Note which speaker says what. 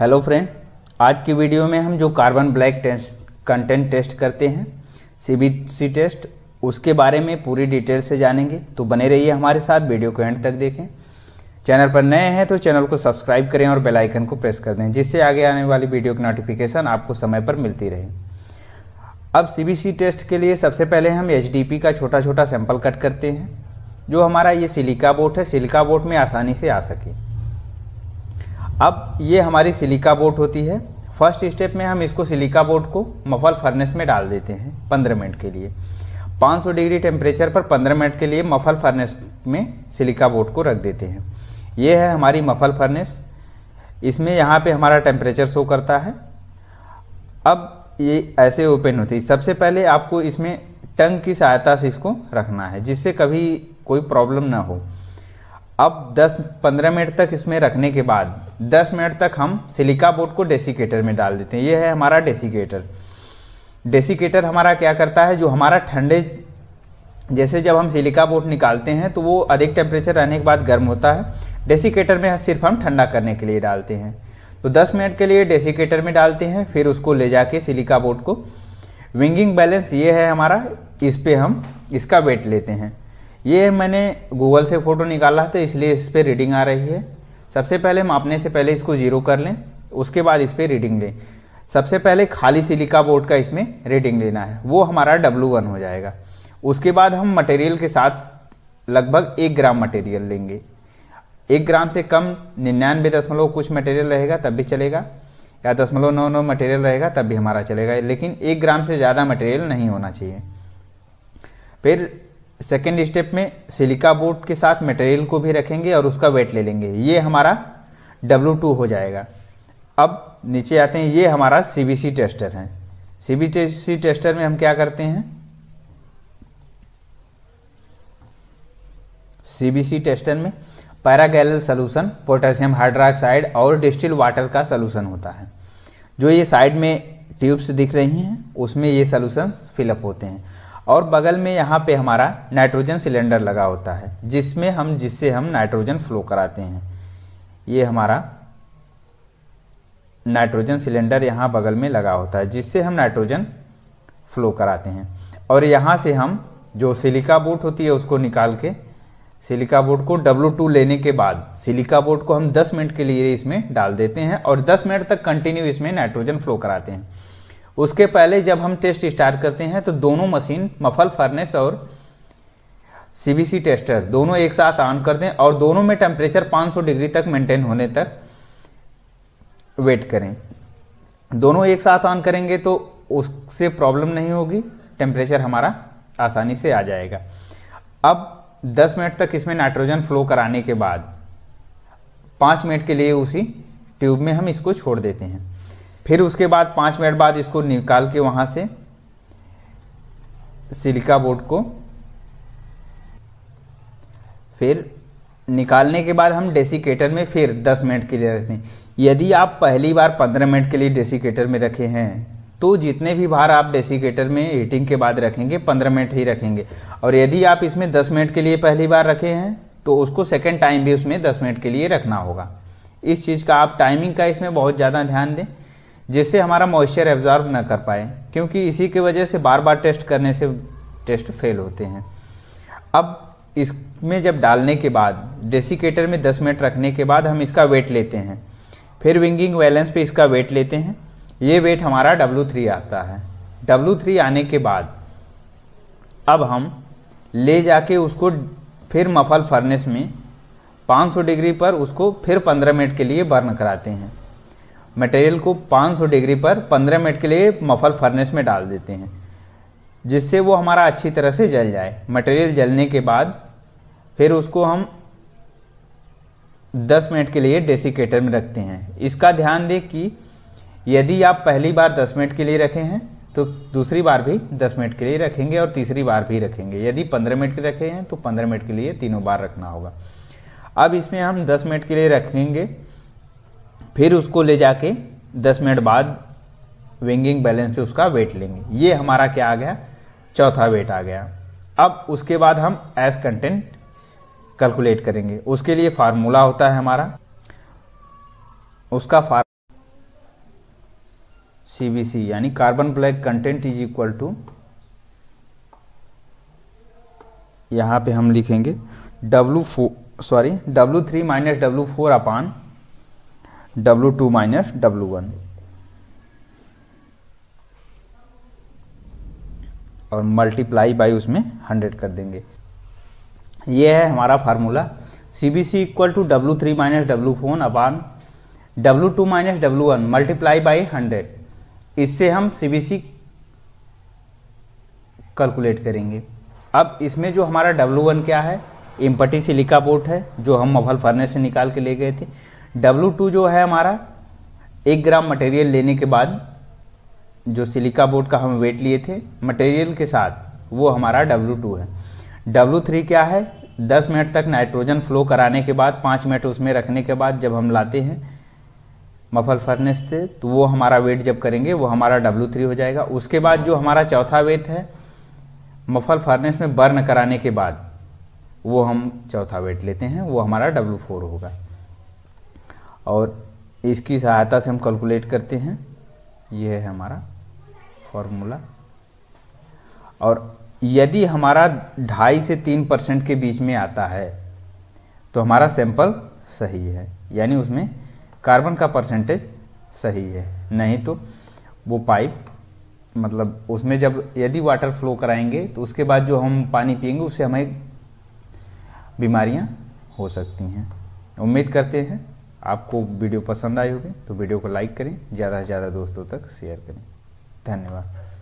Speaker 1: hello friend आज की video में हम जो carbon black test content test करते हैं सीबीसी टेस्ट उसके बारे में पूरी डिटेल से जानेंगे तो बने रहिए हमारे साथ वीडियो को एंड तक देखें चैनल पर नए हैं तो चैनल को सब्सक्राइब करें और बेल आइकन को प्रेस कर दें जिससे आगे आने वाली वीडियो की नोटिफिकेशन आपको समय पर मिलती रहे अब सी टेस्ट के लिए सबसे पहले हम एच का छोटा छोटा सैंपल कट करते हैं जो हमारा ये सिलिका बोट है सिलिका बोट में आसानी से आ सके अब ये हमारी सिलिका बोट होती है फर्स्ट स्टेप में हम इसको सिलिका बोट को मफल फर्नेस में डाल देते हैं पंद्रह मिनट के लिए 500 डिग्री टेम्परेचर पर 15 मिनट के लिए मफल फर्नेस में सिलिका बोट को रख देते हैं ये है हमारी मफल फर्नेस इसमें यहाँ पे हमारा टेम्परेचर शो करता है अब ये ऐसे ओपन होती है सबसे पहले आपको इसमें टंग की सहायता से इसको रखना है जिससे कभी कोई प्रॉब्लम ना हो अब 10-15 मिनट तक इसमें रखने के बाद दस मिनट तक हम सिलिका बोट को डेसिकेटर में डाल देते हैं ये है हमारा डेसिकेटर डेसिकेटर हमारा क्या करता है जो हमारा ठंडे जैसे जब हम सिलिका बोट निकालते हैं तो वो अधिक टेम्परेचर रहने के बाद गर्म होता है डेसिकेटर में सिर्फ हम ठंडा करने के लिए डालते हैं तो 10 मिनट के लिए डेसिकेटर में डालते हैं फिर उसको ले जाके सिलिका बोट को विंगिंग बैलेंस ये है हमारा इस पर हम इसका वेट लेते हैं ये मैंने गूगल से फ़ोटो निकाला तो इसलिए इस पर रीडिंग आ रही है सबसे पहले हम अपने से पहले इसको ज़ीरो कर लें उसके बाद इस पर रीडिंग लें सबसे पहले खाली सिलिका बोर्ड का इसमें रेटिंग लेना है वो हमारा डब्लू वन हो जाएगा उसके बाद हम मटेरियल के साथ लगभग एक ग्राम मटेरियल लेंगे एक ग्राम से कम निन्यानवे दशमलव कुछ मटेरियल रहेगा तब भी चलेगा या दशमलव नौ नौ मटेरियल रहेगा तब भी हमारा चलेगा लेकिन एक ग्राम से ज़्यादा मटेरियल नहीं होना चाहिए फिर सेकेंड स्टेप में सिलिका बोर्ड के साथ मटेरियल को भी रखेंगे और उसका वेट ले लेंगे ये हमारा डब्लू टू हो जाएगा अब नीचे आते हैं ये हमारा सी बी सी टेस्टर है सी बी सी टेस्टर में हम क्या करते हैं सी बी सी टेस्टर में पैरागैल सोलूशन पोटेशियम हाइड्रोक्साइड और डिस्टिल वाटर का सोलूशन होता है जो ये साइड में ट्यूब्स दिख रही हैं उसमें ये सोलूशन फिलअप होते हैं और बगल में यहाँ पे हमारा नाइट्रोजन सिलेंडर लगा होता है जिसमें हम जिससे हम नाइट्रोजन फ्लो कराते हैं ये हमारा नाइट्रोजन सिलेंडर यहाँ बगल में लगा होता है जिससे हम नाइट्रोजन फ्लो कराते हैं और यहाँ से हम जो सिलिका बोट होती है उसको निकाल के सिलिका बोट को W2 लेने के बाद सिलिका बोट को हम 10 मिनट के लिए इसमें डाल देते हैं और 10 मिनट तक कंटिन्यू इसमें नाइट्रोजन फ्लो कराते हैं उसके पहले जब हम टेस्ट स्टार्ट करते हैं तो दोनों मशीन मफल फर्नेस और सीबीसी टेस्टर दोनों एक साथ ऑन कर दें और दोनों में टेम्परेचर 500 डिग्री तक मेंटेन होने तक वेट करें दोनों एक साथ ऑन करेंगे तो उससे प्रॉब्लम नहीं होगी टेम्परेचर हमारा आसानी से आ जाएगा अब 10 मिनट तक इसमें नाइट्रोजन फ्लो कराने के बाद 5 मिनट के लिए उसी ट्यूब में हम इसको छोड़ देते हैं फिर उसके बाद पाँच मिनट बाद इसको निकाल के वहाँ से सिलिका बोर्ड को फिर निकालने के बाद हम डेसिकेटर में फिर 10 मिनट के लिए रखते हैं यदि आप पहली बार 15 मिनट के लिए डेसिकेटर में रखे हैं तो जितने भी बार आप डेसिकेटर में हीटिंग के बाद रखेंगे 15 मिनट ही रखेंगे और यदि आप इसमें 10 मिनट के लिए पहली बार रखे हैं तो उसको सेकेंड टाइम भी उसमें दस मिनट के लिए रखना होगा इस चीज़ का आप टाइमिंग का इसमें बहुत ज़्यादा ध्यान दें जिससे हमारा मॉइस्चर एब्जॉर्ब ना कर पाए क्योंकि इसी की वजह से बार बार टेस्ट करने से टेस्ट फेल होते हैं अब इसमें जब डालने के बाद डेसिकेटर में 10 मिनट रखने के बाद हम इसका वेट लेते हैं फिर विंगिंग बैलेंस पे इसका वेट लेते हैं ये वेट हमारा W3 आता है W3 आने के बाद अब हम ले जाके उसको फिर मफल फर्नेस में 500 डिग्री पर उसको फिर 15 मिनट के लिए बर्न कराते हैं मटेरियल को 500 डिग्री पर 15 मिनट के लिए मफल फर्नेस में डाल देते हैं जिससे वो हमारा अच्छी तरह से जल जाए मटेरियल जलने के बाद फिर उसको हम 10 मिनट के लिए डेसिकेटर में रखते हैं इसका ध्यान दें कि यदि आप पहली बार 10 मिनट के लिए रखे हैं तो दूसरी बार भी 10 मिनट के लिए रखेंगे और तीसरी बार भी रखेंगे यदि 15 मिनट के रखे हैं तो 15 मिनट के लिए तीनों बार रखना होगा अब इसमें हम 10 मिनट के लिए रखेंगे फिर उसको ले जाके 10 मिनट बाद विंगिंग बैलेंस पे उसका वेट लेंगे ये हमारा क्या आ गया चौथा वेट आ गया अब उसके बाद हम एस कंटेंट कैलकुलेट करेंगे उसके लिए फार्मूला होता है हमारा उसका फार सी बी सी यानी carbon black content is equal to यहाँ पे हम लिखेंगे W4 four sorry W three minus W four upon W two minus W one और मल्टीप्लाई बाई उसमें हंड्रेड कर देंगे ये है हमारा formula C B C equal to W three minus W four upon W two minus W one multiply by hundred इससे हम सी B सी calculate करेंगे अब इसमें जो हमारा डब्लू वन क्या है इम्पटी सिलिका पोर्ट है जो हम मफल फरने से निकाल के ले गए थे W2 जो है हमारा एक ग्राम मटेरियल लेने के बाद जो सिलिका बोर्ड का हम वेट लिए थे मटेरियल के साथ वो हमारा W2 है W3 क्या है 10 मिनट तक नाइट्रोजन फ्लो कराने के बाद 5 मिनट उसमें रखने के बाद जब हम लाते हैं मफल फर्नेस से तो वो हमारा वेट जब करेंगे वो हमारा W3 हो जाएगा उसके बाद जो हमारा चौथा वेट है मफल फर्नेस में बर्न कराने के बाद वो हम चौथा वेट लेते हैं वो हमारा W4 होगा और इसकी सहायता से हम कैलकुलेट करते हैं ये है हमारा फॉर्मूला और यदि हमारा ढाई से तीन परसेंट के बीच में आता है तो हमारा सैंपल सही है यानी उसमें कार्बन का परसेंटेज सही है नहीं तो वो पाइप मतलब उसमें जब यदि वाटर फ्लो कराएंगे तो उसके बाद जो हम पानी पियेंगे उससे हमें बीमारियां हो सकती हैं उम्मीद करते हैं आपको वीडियो पसंद आई होगी तो वीडियो को लाइक करें ज़्यादा से ज़्यादा दोस्तों तक शेयर करें धन्यवाद